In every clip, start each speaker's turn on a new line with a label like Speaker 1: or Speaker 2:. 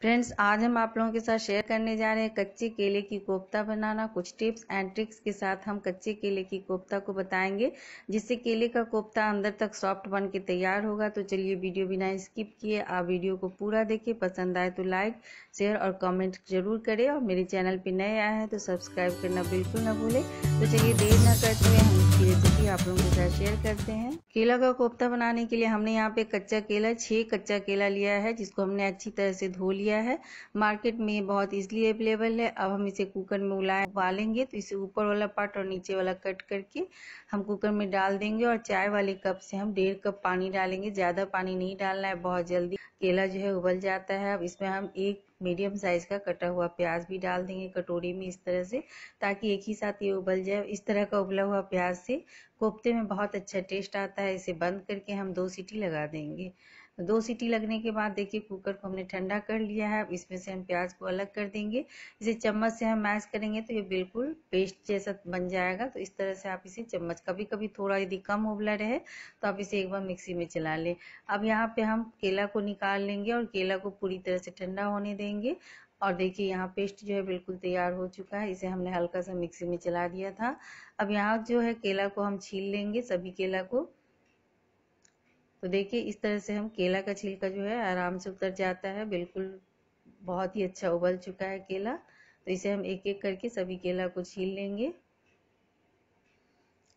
Speaker 1: friends आज हम आप लोगों के साथ शेयर करने जा रहे हैं कच्चे केले की कोफ्ता बनाना कुछ टिप्स एंड ट्रिक्स के साथ हम कच्चे केले की कोफ्ता को बताएंगे जिससे केले का कोफ्ता अंदर तक सॉफ्ट बन के तैयार होगा तो चलिए वीडियो बिना स्किप किए आप वीडियो को पूरा देखिए पसंद आए तो लाइक शेयर और कमेंट जरूर करें और मेरे चैनल पर नए आए हैं तो सब्सक्राइब करना बिल्कुल ना भूलें तो चलिए देर ना करते हुए हम इसकी रेसिपी आप लोगों के साथ शेयर करते हैं केला का कोफ्ता बनाने के लिए हमने यहाँ पे कच्चा केला छह कच्चा केला लिया है जिसको हमने अच्छी तरह से धो लिया है मार्केट में बहुत इजिली अवेलेबल है अब हम इसे कुकर में उलाए उबालेंगे तो इसे ऊपर वाला पार्ट और नीचे वाला कट करके हम कुकर में डाल देंगे और चाय वाले कप से हम डेढ़ कप पानी डालेंगे ज़्यादा पानी नहीं डालना है बहुत जल्दी केला जो है उबल जाता है अब इसमें हम एक मीडियम साइज का कटा हुआ प्याज भी डाल देंगे कटोरी में इस तरह से ताकि एक ही साथ ये उबल जाए इस तरह का उबला हुआ प्याज से कोफ्ते में बहुत अच्छा टेस्ट आता है इसे बंद करके हम दो सीटी लगा देंगे दो सीटी लगने के बाद देखिए कुकर को हमने ठंडा कर लिया है अब इसमें से हम प्याज को अलग कर देंगे इसे चम्मच से हम मैश करेंगे तो ये बिल्कुल पेस्ट जैसा बन जाएगा तो इस तरह से आप इसे चम्मच कभी कभी थोड़ा यदि कम उबला रहे तो आप इसे एक बार मिक्सी में चला लें अब यहाँ पे हम केला को निकाल लेंगे और केला को पूरी तरह से ठंडा होने देंगे और देखिए यहाँ पेस्ट जो है बिल्कुल तैयार हो चुका है इसे हमने हल्का सा मिक्सी में चला दिया था अब यहाँ जो है केला को हम छील लेंगे सभी केला को तो देखिए इस तरह से हम केला का छिलका जो है आराम से उतर जाता है बिल्कुल बहुत ही अच्छा उबल चुका है केला तो इसे हम एक एक करके सभी केला को छील लेंगे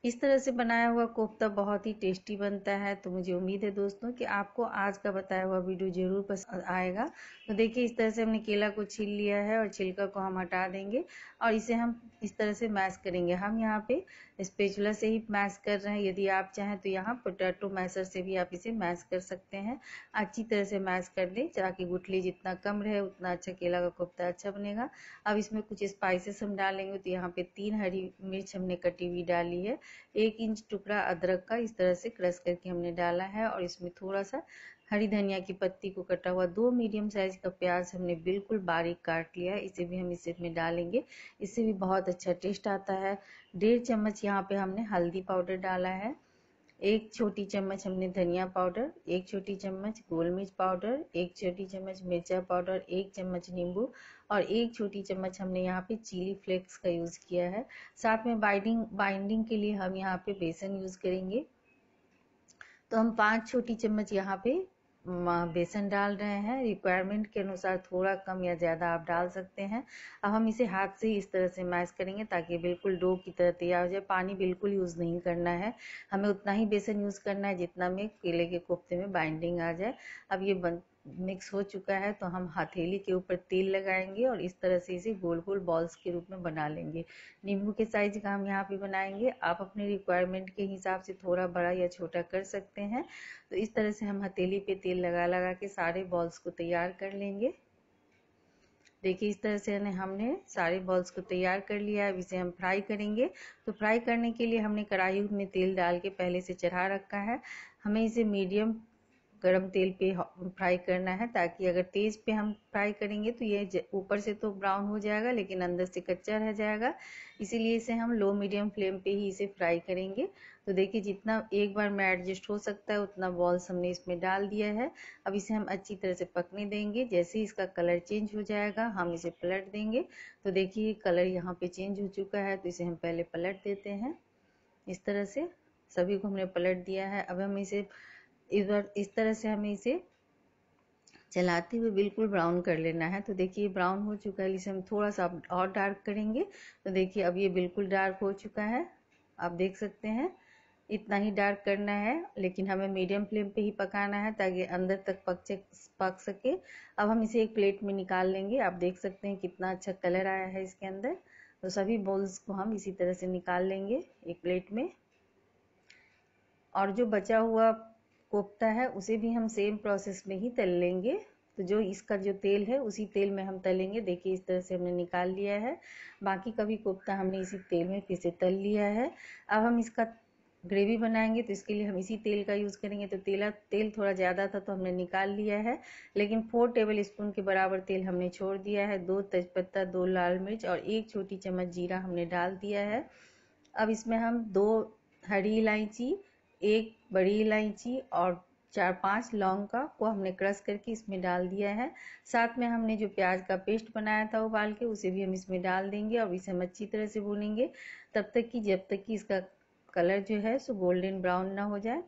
Speaker 1: इस तरह से बनाया हुआ कोफ्ता बहुत ही टेस्टी बनता है तो मुझे उम्मीद है दोस्तों कि आपको आज का बताया हुआ वीडियो जरूर पसंद आएगा तो देखिए इस तरह से हमने केला को छील लिया है और छिलका को हम हटा देंगे और इसे हम इस तरह से मैश करेंगे हम यहाँ पे स्पेचुला से ही मैश कर रहे हैं यदि आप चाहें तो यहाँ पोटैटो मैशर से भी आप इसे मैश कर सकते हैं अच्छी तरह से मैश कर दें ताकि गुठली जितना कम रहे उतना अच्छा केला का कोफ्ता अच्छा बनेगा अब इसमें कुछ स्पाइसेस हम डालेंगे तो यहाँ पे तीन हरी मिर्च हमने कटी हुई डाली है एक इंच टुकड़ा अदरक का इस तरह से क्रश करके हमने डाला है और इसमें थोड़ा सा हरी धनिया की पत्ती को कटा हुआ दो मीडियम साइज का प्याज हमने बिल्कुल बारीक काट लिया है इसे भी हम इसे में डालेंगे इससे भी बहुत अच्छा टेस्ट आता है डेढ़ चम्मच यहाँ पे हमने हल्दी पाउडर डाला है एक छोटी चम्मच हमने धनिया पाउडर एक छोटी चम्मच गोल मिर्च पाउडर एक छोटी चम्मच मिर्चा पाउडर एक चम्मच नींबू और एक छोटी चम्मच हमने यहाँ पे चिली फ्लेक्स का यूज़ किया है साथ में बाइंडिंग बाइंडिंग के लिए हम यहाँ पे बेसन यूज़ करेंगे तो हम पाँच छोटी चम्मच यहाँ पे बेसन डाल रहे हैं रिक्वायरमेंट के अनुसार थोड़ा कम या ज़्यादा आप डाल सकते हैं अब हम इसे हाथ से ही इस तरह से मैश करेंगे ताकि बिल्कुल डो की तरह तैयार हो जाए पानी बिल्कुल यूज़ नहीं करना है हमें उतना ही बेसन यूज़ करना है जितना में केले के कोफ्ते में बाइंडिंग आ जाए अब ये बन मिक्स हो चुका है तो हम हथेली के ऊपर तेल लगाएंगे और इस तरह से इसे गोल गोल बॉल्स के रूप में बना लेंगे नींबू के साइज का हम यहाँ पे बनाएंगे आप अपने रिक्वायरमेंट के हिसाब से थोड़ा बड़ा या छोटा कर सकते हैं तो इस तरह से हम हथेली पे तेल लगा लगा के सारे बॉल्स को तैयार कर लेंगे देखिए इस तरह से हमने सारे बॉल्स को तैयार कर लिया है अब इसे हम फ्राई करेंगे तो फ्राई करने के लिए हमने कढ़ाई में तेल डाल के पहले से चढ़ा रखा है हमें इसे मीडियम गरम तेल पे फ्राई करना है ताकि अगर तेज पे हम फ्राई करेंगे तो ये ऊपर से तो ब्राउन हो जाएगा लेकिन अंदर से कच्चा रह जाएगा इसीलिए इसे हम लो मीडियम फ्लेम पे ही इसे फ्राई करेंगे तो देखिए जितना एक बार में एडजस्ट हो सकता है उतना बॉल्स हमने इसमें डाल दिया है अब इसे हम अच्छी तरह से पकने देंगे जैसे ही इसका कलर चेंज हो जाएगा हम इसे पलट देंगे तो देखिए कलर यहाँ पे चेंज हो चुका है तो इसे हम पहले पलट देते हैं इस तरह से सभी को हमने पलट दिया है अब हम इसे इस बार इस तरह से हमें इसे चलाते हुए बिल्कुल ब्राउन कर लेना है तो देखिए ब्राउन हो चुका है इसे हम थोड़ा सा और डार्क करेंगे तो देखिए अब ये बिल्कुल डार्क हो चुका है आप देख सकते हैं इतना ही डार्क करना है लेकिन हमें मीडियम फ्लेम पे ही पकाना है ताकि अंदर तक पक पक सके अब हम इसे एक प्लेट में निकाल लेंगे आप देख सकते हैं कितना अच्छा कलर आया है इसके अंदर तो सभी बॉल्स को हम इसी तरह से निकाल लेंगे एक प्लेट में और जो बचा हुआ कोफ्ता है उसे भी हम सेम प्रोसेस में ही तल लेंगे तो जो इसका जो तेल है उसी तेल में हम तलेंगे देखिए इस तरह से हमने निकाल लिया है बाकी कभी कोफ्ता हमने इसी तेल में फिर से तल लिया है अब हम इसका ग्रेवी बनाएंगे तो इसके लिए हम इसी तेल का यूज़ करेंगे तो तेला तेल थोड़ा ज़्यादा था तो हमने निकाल लिया है लेकिन फोर टेबल स्पून के बराबर तेल हमने छोड़ दिया है दो तेज़पत्ता दो लाल मिर्च और एक छोटी चम्मच जीरा हमने डाल दिया है अब इसमें हम दो हरी इलायची एक बड़ी इलायची और चार पांच लौंग का को हमने क्रश करके इसमें डाल दिया है साथ में हमने जो प्याज का पेस्ट बनाया था उबाल के उसे भी हम इसमें डाल देंगे और इसे हम अच्छी तरह से भूनेंगे तब तक कि जब तक कि इसका कलर जो है सो गोल्डन ब्राउन ना हो जाए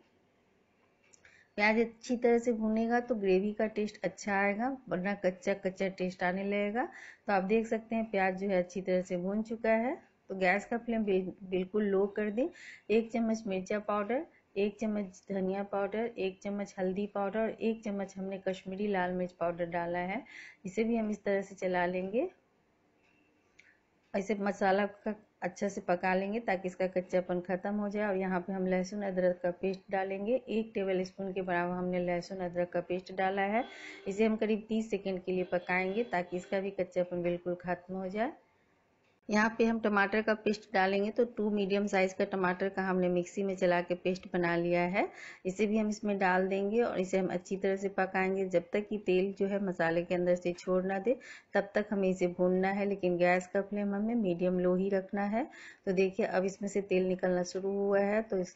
Speaker 1: प्याज अच्छी तरह से भुनेगा तो ग्रेवी का टेस्ट अच्छा आएगा वरना कच्चा कच्चा टेस्ट आने लगेगा तो आप देख सकते हैं प्याज जो है अच्छी तरह से भून चुका है तो गैस का फ्लेम बिल्कुल लो कर दें एक चम्मच मिर्चा पाउडर एक चम्मच धनिया पाउडर एक चम्मच हल्दी पाउडर और एक चम्मच हमने कश्मीरी लाल मिर्च पाउडर डाला है इसे भी हम इस तरह से चला लेंगे ऐसे मसाला का अच्छा से पका लेंगे ताकि इसका कच्चापन ख़त्म हो जाए और यहाँ पे हम लहसुन अदरक का पेस्ट डालेंगे एक टेबल स्पून के बराबर हमने लहसुन अदरक का पेस्ट डाला है इसे हम करीब 30 सेकंड के लिए पकाएंगे ताकि इसका भी कच्चापन बिल्कुल ख़त्म हो जाए यहाँ पे हम टमाटर का पेस्ट डालेंगे तो टू मीडियम साइज़ का टमाटर का हमने मिक्सी में चला के पेस्ट बना लिया है इसे भी हम इसमें डाल देंगे और इसे हम अच्छी तरह से पकाएंगे जब तक कि तेल जो है मसाले के अंदर से छोड़ ना दे तब तक हमें इसे भूनना है लेकिन गैस का फ्लेम हमें मीडियम लो ही रखना है तो देखिए अब इसमें से तेल निकलना शुरू हुआ है तो इस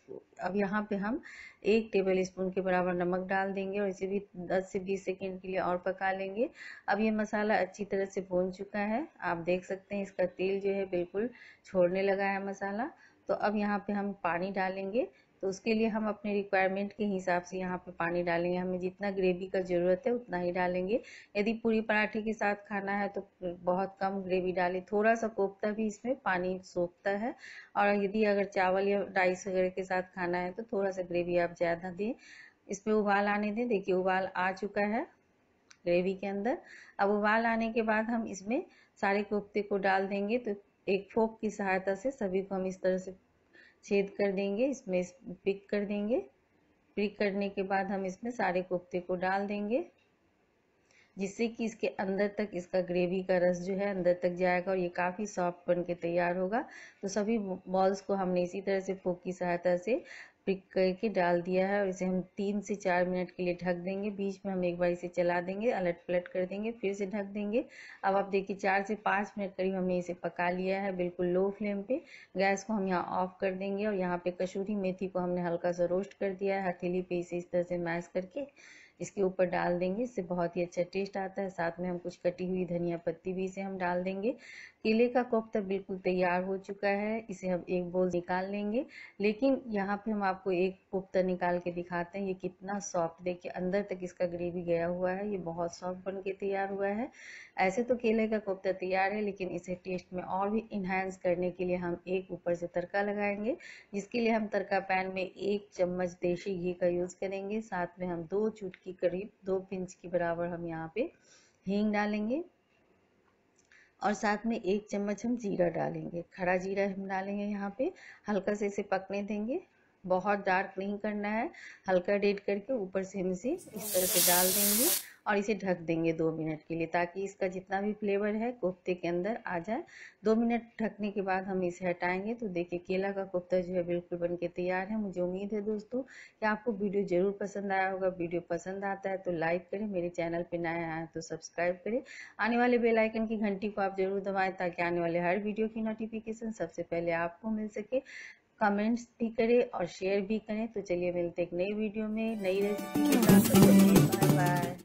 Speaker 1: अब यहाँ पर हम एक टेबल स्पून के बराबर नमक डाल देंगे और इसे भी 10 से 20 सेकेंड के लिए और पका लेंगे अब ये मसाला अच्छी तरह से भून चुका है आप देख सकते हैं इसका तेल जो है बिल्कुल छोड़ने लगा है मसाला तो अब यहाँ पे हम पानी डालेंगे तो उसके लिए हम अपने रिक्वायरमेंट के हिसाब से यहाँ पे पानी डालेंगे हमें जितना ग्रेवी का ज़रूरत है उतना ही डालेंगे यदि पूरी पराठे के साथ खाना है तो बहुत कम ग्रेवी डालें थोड़ा सा कोफ्ता भी इसमें पानी सोखता है और यदि अगर चावल या राइस वगैरह के साथ खाना है तो थोड़ा सा ग्रेवी आप ज़्यादा दें इसमें उबाल आने दें देखिए उबाल आ चुका है ग्रेवी के अंदर अब उबाल आने के बाद हम इसमें सारे कोफ्ते को डाल देंगे तो एक फोक की सहायता से सभी को हम इस तरह से छेद कर देंगे इसमें पिक कर देंगे पिक करने के बाद हम इसमें सारे कोफ्ते को डाल देंगे जिससे कि इसके अंदर तक इसका ग्रेवी का रस जो है अंदर तक जाएगा और ये काफ़ी सॉफ्ट बन के तैयार होगा तो सभी बॉल्स को हमने इसी तरह से फोक की सहायता से पिक करके डाल दिया है और इसे हम तीन से चार मिनट के लिए ढक देंगे बीच में हम एक बार इसे चला देंगे अलट पलट कर देंगे फिर से ढक देंगे अब आप देखिए चार से पाँच मिनट करीब हमने इसे पका लिया है बिल्कुल लो फ्लेम पे गैस को हम यहाँ ऑफ कर देंगे और यहाँ पे कसूरी मेथी को हमने हल्का सा रोस्ट कर दिया है हथेली पे इसे इस तरह से मैश करके इसके ऊपर डाल देंगे इससे बहुत ही अच्छा टेस्ट आता है साथ में हम कुछ कटी हुई धनिया पत्ती भी इसे हम डाल देंगे केले का कोफ्ता बिल्कुल तैयार हो चुका है इसे हम एक बोल निकाल लेंगे लेकिन यहाँ पे हम आपको एक कोफ्ता निकाल के दिखाते हैं ये कितना सॉफ्ट देखिए अंदर तक इसका ग्रेवी गया हुआ है ये बहुत सॉफ्ट बन के तैयार हुआ है ऐसे तो केले का कोफ्ता तैयार है लेकिन इसे टेस्ट में और भी इन्हांस करने के लिए हम एक ऊपर से तड़का लगाएंगे जिसके लिए हम तड़का पैन में एक चम्मच देशी घी का यूज़ करेंगे साथ में हम दो चुटकी करीब दो पिंच के बराबर हम यहाँ पे हींग डालेंगे और साथ में एक चम्मच हम जीरा डालेंगे खड़ा जीरा हम डालेंगे यहाँ पे हल्का से इसे पकने देंगे बहुत डार्क नहीं करना है हल्का डेट करके ऊपर से हम इसे इस तरह से डाल देंगे और इसे ढक देंगे दो मिनट के लिए ताकि इसका जितना भी फ्लेवर है कोफ्ते के अंदर आ जाए दो मिनट ढकने के बाद हम इसे हटाएंगे तो देखिए केला का कोफ्ता जो है बिल्कुल बन के तैयार है मुझे उम्मीद है दोस्तों कि आपको वीडियो ज़रूर पसंद आया होगा वीडियो पसंद आता है तो लाइक करें मेरे चैनल पर नया है तो सब्सक्राइब करें आने वाले बेलाइकन की घंटी को आप जरूर दबाएँ ताकि आने वाले हर वीडियो की नोटिफिकेशन सबसे पहले आपको मिल सके कमेंट्स भी करें और शेयर भी करें तो चलिए मिलते एक नई वीडियो में नई रेसिपी के साथ बाय बाय